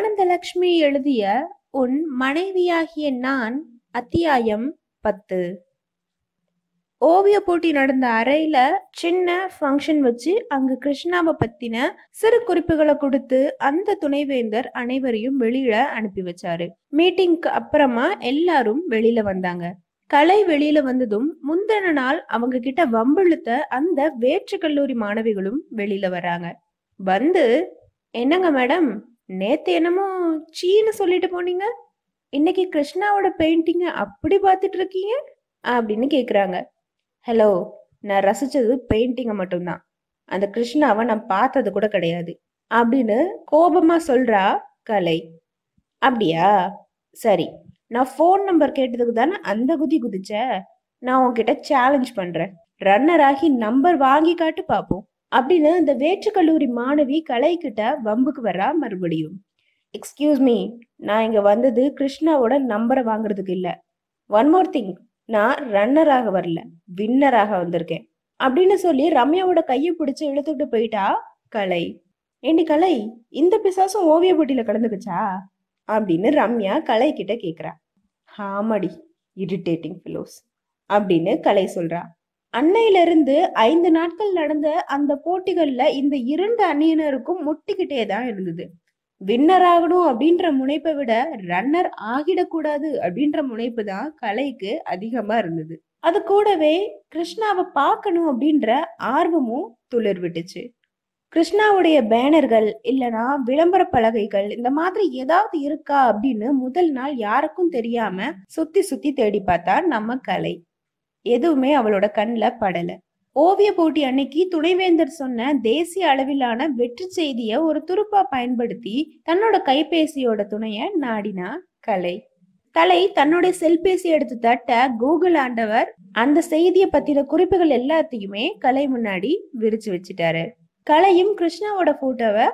ஆனந்தலக்ஷ்மி எழுதிய உன் மனைவியாகிய நான் அத்தியாயம் பத்து ஓவிய போட்டி நடந்த அறையில சின்ன ஃபங்க்ஷன் வச்சு அங்கு கிருஷ்ணாவை பத்தின சிறு குறிப்புகளை கொடுத்து அந்த துணைவேந்தர் அனைவரையும் வெளியில அனுப்பி வச்சாரு மீட்டிங்க்கு அப்புறமா எல்லாரும் வெளியில வந்தாங்க கலை வெளியில வந்ததும் முந்தின நாள் அவங்க கிட்ட வம்பிழுத்த அந்த வேற்று கல்லூரி மாணவிகளும் வெளியில வராங்க வந்து என்னங்க மேடம் நேத்து என்னமோ சீன்னு சொல்லிட்டு போனீங்க இன்னைக்கு கிருஷ்ணாவோட பெயிண்டிங்க அப்படி பார்த்துட்டு இருக்கீங்க அப்படின்னு கேக்குறாங்க ஹலோ நான் ரசிச்சது பெயிண்டிங்கை மட்டும்தான் அந்த கிருஷ்ணாவை நான் பார்த்தது கூட கிடையாது அப்படின்னு கோபமா சொல்றா கலை அப்படியா சரி நான் ஃபோன் நம்பர் கேட்டதுக்கு தானே அந்த குதி குதிச்ச நான் உன்கிட்ட சேலஞ்ச் பண்றேன் ரன்னர் ஆகி நம்பர் வாங்கி காட்டு பார்ப்போம் அப்படின்னு அந்த வேற்றுக்கல்லூரி மாணவி கலை வம்புக்கு வர்றா மறுபடியும் எக்ஸ்கியூஸ் மீ நான் இங்க வந்தது கிருஷ்ணாவோட நம்பரை வாங்குறதுக்கு இல்லை ஒன் மோர் திங் நான் ரன்னராக வரல வின்னராக வந்திருக்கேன் அப்படின்னு சொல்லி ரம்யாவோட கையை பிடிச்சி இழுத்துக்கிட்டு போயிட்டா கலை ஏண்டி கலை இந்த பிசாசும் ஓவிய போட்டியில கலந்துக்குச்சா அப்படின்னு ரம்யா கலை கிட்ட கேக்குறா ஹாமடி இரிட்டேட்டிங் பிலோஸ் அப்படின்னு கலை சொல்றான் அன்னையிலிருந்து ஐந்து நாட்கள் நடந்த அந்த போட்டிகள்ல இந்த இரண்டு அணியினருக்கும் முட்டிக்கிட்டே தான் இருந்தது வின்னர் ஆகணும் அப்படின்ற முனைப்பை விட ரன்னர் ஆகிடக்கூடாது அப்படின்ற முனைப்பு தான் கலைக்கு அதிகமா இருந்தது அது கூடவே கிருஷ்ணாவை பார்க்கணும் அப்படின்ற ஆர்வமும் துளிர் விட்டுச்சு கிருஷ்ணாவுடைய பேனர்கள் இல்லனா விளம்பர பலகைகள் இந்த மாதிரி ஏதாவது இருக்கா அப்படின்னு முதல் நாள் யாருக்கும் தெரியாம சுத்தி சுத்தி தேடி பார்த்தா நம்ம கலை எதுவுமே அவளோட கண்ணில் படலை ஓவிய போட்டி அன்னைக்கு துணைவேந்தர் சொன்ன தேசிய அளவிலான வெற்றி செய்தியை ஒரு துருப்பா பயன்படுத்தி தன்னோட கைபேசியோட துணைய நாடினா கலை கலை தன்னுடைய செல்பேசி எடுத்து தட்ட கூகுள் ஆண்டவர் அந்த செய்தியை பத்தின குறிப்புகள் எல்லாத்தையுமே கலை முன்னாடி விரிச்சு வச்சுட்டாரு கலையும் கிருஷ்ணாவோட போட்டோவை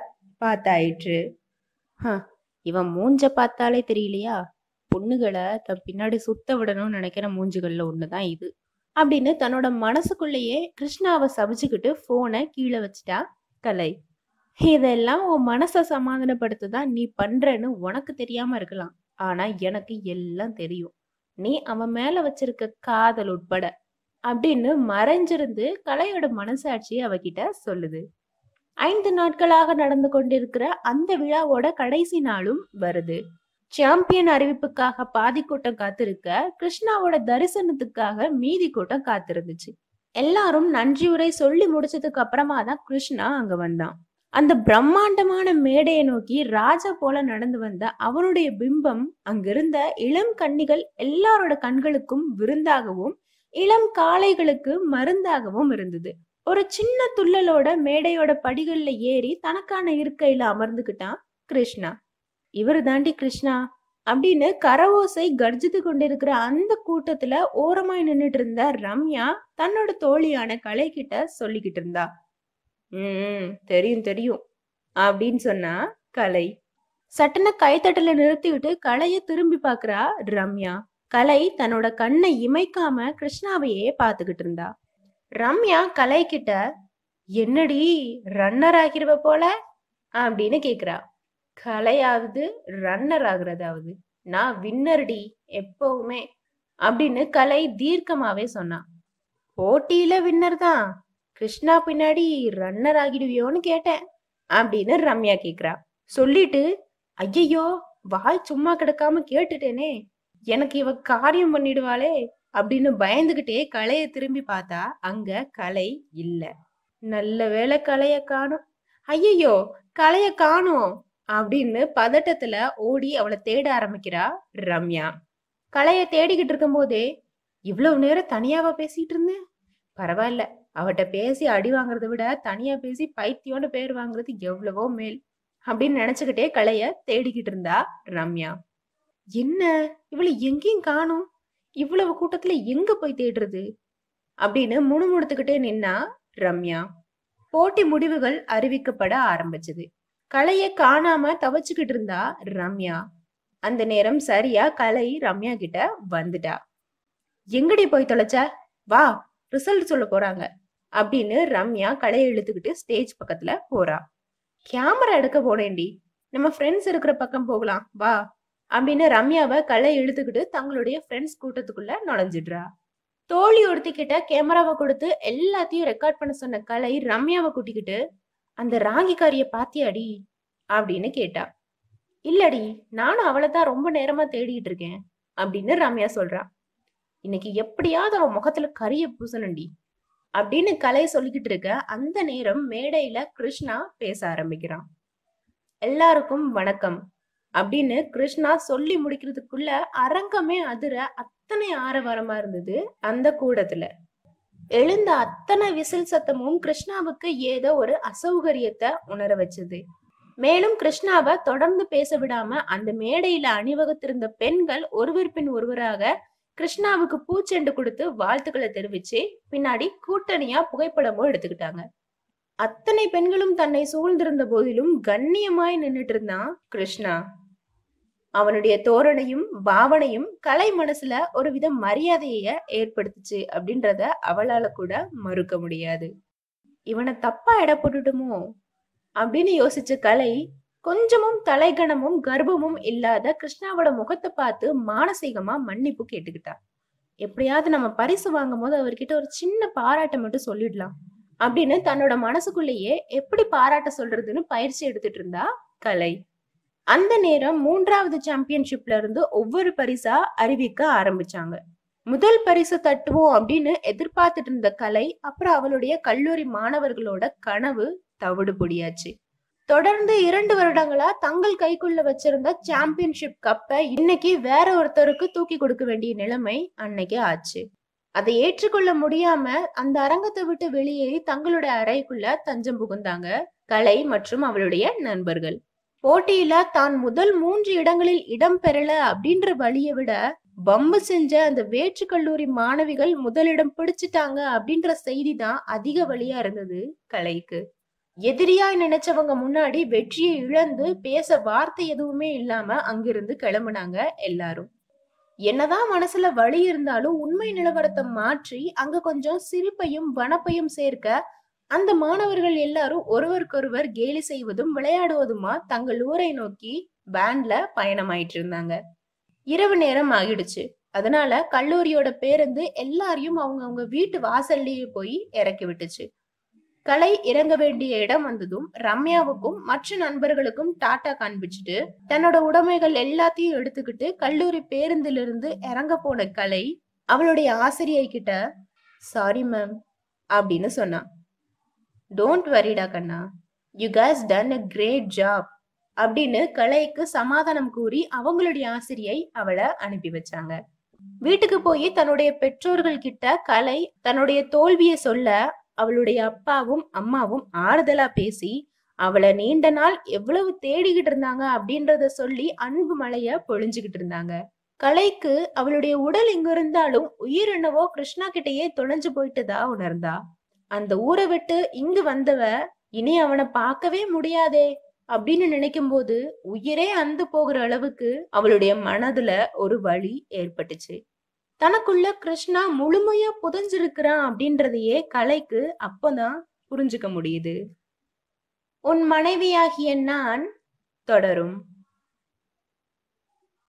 பார்த்தாயிற்று இவன் மூஞ்ச பார்த்தாலே தெரியலையா பொண்ணுகளை தன் பின்னாடி சுத்த விடணும்னு நினைக்கிற மூஞ்சுகள்ல ஒண்ணுதான் இது அப்படின்னு தன்னோட மனசுக்குள்ளேயே கிருஷ்ணாவை சமைச்சுக்கிட்டு போனை கீழே வச்சுட்டா கலை இதெல்லாம் உன் மனசை சமாதானப்படுத்ததான் தான் நீ பண்றன்னு உனக்கு தெரியாம இருக்கலாம் ஆனா எனக்கு எல்லாம் தெரியும் நீ அவன் மேல வச்சிருக்க காதல் உட்பட அப்படின்னு மறைஞ்சிருந்து கலையோட மனசாட்சி அவகிட்ட சொல்லுது ஐந்து நாட்களாக நடந்து கொண்டிருக்கிற அந்த விழாவோட கடைசி நாளும் வருது சாம்பியன் அறிவிப்புக்காக பாதி கூட்டம் காத்திருக்க கிருஷ்ணாவோட தரிசனத்துக்காக மீதி கூட்டம் காத்திருந்துச்சு எல்லாரும் நன்றியுரை சொல்லி முடிச்சதுக்கு அப்புறமா தான் கிருஷ்ணா அங்க வந்தான் அந்த பிரம்மாண்டமான மேடையை நோக்கி ராஜா போல நடந்து வந்த அவனுடைய பிம்பம் அங்கிருந்த இளம் கன்னிகள் எல்லாரோட கண்களுக்கும் விருந்தாகவும் இளம் காளைகளுக்கு மருந்தாகவும் இருந்தது ஒரு சின்ன துள்ளலோட மேடையோட படிகள்ல ஏறி தனக்கான இருக்கையில அமர்ந்துகிட்டான் கிருஷ்ணா இவர் தாண்டி கிருஷ்ணா அப்படின்னு கரவோசை கர்ஜித்து கொண்டிருக்கிற அந்த கூட்டத்துல ஓரமாய் நின்றுட்டு இருந்த ரம்யா தன்னோட தோழியான கலை கிட்ட சொல்லிக்கிட்டு இருந்தா உம் தெரியும் தெரியும் அப்படின்னு சொன்னா கலை சட்டன கைத்தட்டல நிறுத்திவிட்டு கலைய திரும்பி பாக்குறா ரம்யா கலை தன்னோட கண்ணை இமைக்காம கிருஷ்ணாவையே பாத்துக்கிட்டு இருந்தா ரம்யா கலை கிட்ட என்னடி ரன்னர் ஆகிருவ போல அப்படின்னு கேக்குறா கலையாவது ரன்னர் ஆகுறதாவது நான் வின்னர்டி எப்பவுமே அப்படின்னு கலை தீர்க்கமாவே சொன்னான் போட்டியில வின்னர் தான் கிருஷ்ணா பின்னாடி ரன்னர் ஆகிடுவியோன்னு கேட்டேன் அப்படின்னு ரம்யா கேக்குறா சொல்லிட்டு ஐயையோ வாய் சும்மா கிடக்காம கேட்டுட்டேனே எனக்கு இவ காரியம் பண்ணிடுவாளே அப்படின்னு பயந்துகிட்டே கலையை திரும்பி பார்த்தா அங்க கலை இல்ல நல்ல வேலை கலைய காணும் ஐயையோ கலைய காணும் அப்படின்னு பதட்டத்துல ஓடி அவளை தேட ஆரம்பிக்கிறா ரம்யா கலைய தேடிக்கிட்டு இருக்கும் போதே இவ்வளவு நேரம் தனியாவா பேசிட்டு இருந்தேன் பரவாயில்ல அவட்ட பேசி அடி வாங்குறத விட தனியா பேசி பைத்தியோட பேர் வாங்குறது எவ்வளவோ மேல் அப்படின்னு நினைச்சுக்கிட்டே கலைய தேடிக்கிட்டு இருந்தா ரம்யா என்ன இவளை எங்கேயும் காணும் இவ்வளவு கூட்டத்துல எங்க போய் தேடுறது அப்படின்னு முணுமுணுத்துக்கிட்டே நின்னா ரம்யா போட்டி முடிவுகள் அறிவிக்கப்பட ஆரம்பிச்சது கலையை காணாம தவச்சுக்கிட்டு இருந்தா ரம்யா அந்த நேரம் சரியா கலை ரம்யா கிட்ட வந்துட்டா எங்கடி போய் தொலைச்ச வா ரிசல்ட் சொல்ல போறாங்க அப்படின்னு ரம்யா கலையை இழுத்துக்கிட்டு ஸ்டேஜ் பக்கத்துல போறா கேமரா எடுக்க போனேண்டி நம்ம ஃப்ரெண்ட்ஸ் இருக்கிற பக்கம் போகலாம் வா அப்படின்னு ரம்யாவை கலை இழுத்துக்கிட்டு தங்களுடைய ஃப்ரெண்ட்ஸ் கூட்டத்துக்குள்ள நுழைஞ்சிடுறா தோழி ஒருத்திக்கிட்ட கேமராவை கொடுத்து எல்லாத்தையும் ரெக்கார்ட் பண்ண சொன்ன கலை ரம்யாவை கூட்டிக்கிட்டு அந்த ராகிக்காரிய பாத்தியாடி அப்படின்னு கேட்டா இல்லடி நானும் அவளை தான் ரொம்ப நேரமா தேடிட்டு இருக்கேன் அப்படின்னு ரம்யா சொல்றா இன்னைக்கு எப்படியாவது அவன் முகத்துல கரிய பூசணுண்டி அப்படின்னு கலைய சொல்லிக்கிட்டு இருக்க அந்த நேரம் மேடையில கிருஷ்ணா பேச ஆரம்பிக்கிறான் எல்லாருக்கும் வணக்கம் அப்படின்னு கிருஷ்ணா சொல்லி முடிக்கிறதுக்குள்ள அரங்கமே அதிர அத்தனை ஆரவாரமா இருந்தது அந்த கூடத்துல எழுந்த அத்தனை விசில் சத்தமும் கிருஷ்ணாவுக்கு ஏதோ ஒரு அசௌகரியத்தை உணர வச்சது மேலும் கிருஷ்ணாவை தொடர்ந்து பேச விடாம அந்த மேடையில அணிவகுத்திருந்த பெண்கள் ஒருவர் பின் ஒருவராக கிருஷ்ணாவுக்கு பூச்செண்டு கொடுத்து வாழ்த்துக்களை தெரிவிச்சு பின்னாடி கூட்டணியா புகைப்படமும் எடுத்துக்கிட்டாங்க அத்தனை பெண்களும் தன்னை சூழ்ந்திருந்த போதிலும் கண்ணியமாய் நின்றுட்டு இருந்தான் கிருஷ்ணா அவனுடைய தோரணையும் பாவனையும் கலை மனசுல ஒரு வித மரியாதைய ஏற்படுத்துச்சு அப்படின்றத அவளால கூட மறுக்க முடியாது இவனை தப்பா இட போட்டுட்டுமோ அப்படின்னு யோசிச்ச கலை கொஞ்சமும் தலைகணமும் கர்ப்பமும் இல்லாத கிருஷ்ணாவோட முகத்தை பார்த்து மானசீகமா மன்னிப்பு கேட்டுக்கிட்டா எப்படியாவது நம்ம பரிசு வாங்கும் போது அவர்கிட்ட ஒரு சின்ன பாராட்டம் மட்டும் சொல்லிடலாம் அப்படின்னு தன்னோட மனசுக்குள்ளேயே எப்படி பாராட்ட சொல்றதுன்னு பயிற்சி எடுத்துட்டு இருந்தா கலை அந்த நேரம் மூன்றாவது சாம்பியன்ஷிப்ல இருந்து ஒவ்வொரு பரிசா அறிவிக்க ஆரம்பிச்சாங்க முதல் பரிசு தட்டுவோம் அப்படின்னு எதிர்பார்த்துட்டு இருந்த கலை அப்புறம் அவளுடைய கல்லூரி மாணவர்களோட கனவு தவிடு பொடியாச்சு தொடர்ந்து இரண்டு வருடங்களா தங்கள் கைக்குள்ள வச்சிருந்த சாம்பியன்ஷிப் கப்பை இன்னைக்கு வேற ஒருத்தருக்கு தூக்கி கொடுக்க வேண்டிய நிலைமை அன்னைக்கு ஆச்சு அதை ஏற்றுக்கொள்ள முடியாம அந்த அரங்கத்தை விட்டு வெளியேறி தங்களுடைய அறைக்குள்ள தஞ்சம் புகுந்தாங்க கலை மற்றும் அவளுடைய நண்பர்கள் போட்டியில தான் முதல் மூன்று இடங்களில் இடம் பெறல அப்படின்ற வழியை விட பம்பு செஞ்ச அந்த வேற்று கல்லூரி மாணவிகள் முதலிடம் பிடிச்சிட்டாங்க அப்படின்ற செய்தி தான் அதிக வழியா இருந்தது கலைக்கு எதிரியா நினைச்சவங்க முன்னாடி வெற்றியை இழந்து பேச வார்த்தை எதுவுமே இல்லாம அங்கிருந்து கிளம்புனாங்க எல்லாரும் என்னதான் மனசுல வழி இருந்தாலும் உண்மை நிலவரத்தை மாற்றி அங்க கொஞ்சம் சிரிப்பையும் வனப்பையும் சேர்க்க அந்த மாணவர்கள் எல்லாரும் ஒருவருக்கொருவர் கேலி செய்வதும் விளையாடுவதுமா தங்கள் ஊரை நோக்கி வேன்ல பயணமாயிட்டு இருந்தாங்க இரவு நேரம் ஆகிடுச்சு அதனால கல்லூரியோட பேருந்து எல்லாரையும் அவங்க அவங்க வீட்டு வாசல்லையே போய் இறக்கி விட்டுச்சு கலை இறங்க வேண்டிய இடம் வந்ததும் ரம்யாவுக்கும் மற்ற நண்பர்களுக்கும் டாட்டா காண்பிச்சுட்டு தன்னோட உடைமைகள் எல்லாத்தையும் எடுத்துக்கிட்டு கல்லூரி பேருந்திலிருந்து இறங்க போன கலை அவளுடைய ஆசிரியை கிட்ட சாரி மேம் அப்படின்னு சொன்னான் டோன்ட் வரிடா கண்ணா you guys done a great job அப்படின்னு கலைக்கு சமாதானம் கூறி அவங்களுடைய ஆசிரியை அவளை அனுப்பி வச்சாங்க வீட்டுக்கு போய் தன்னுடைய பெற்றோர்கள் கிட்ட கலை தன்னுடைய தோல்விய சொல்ல அவளுடைய அப்பாவும் அம்மாவும் ஆறுதலா பேசி அவளை நீண்ட நாள் எவ்வளவு தேடிக்கிட்டு இருந்தாங்க அப்படின்றத சொல்லி அன்பு மலைய பொழிஞ்சுக்கிட்டு இருந்தாங்க கலைக்கு அவளுடைய உடல் எங்க இருந்தாலும் உயிர் என்னவோ கிருஷ்ணா கிட்டேயே தொலைஞ்சு போயிட்டுதா உணர்ந்தா அந்த ஊரை விட்டு இங்கு வந்தவ இனி அவனை பார்க்கவே முடியாதே அப்படின்னு நினைக்கும் போது உயிரே அந்து போகிற அளவுக்கு அவளுடைய மனதுல ஒரு வழி ஏற்பட்டுச்சு தனக்குள்ள கிருஷ்ணா முழுமையா புதஞ்சிருக்கிறான் அப்படின்றதையே கலைக்கு அப்பதான் புரிஞ்சுக்க முடியுது உன் மனைவியாகிய நான் தொடரும்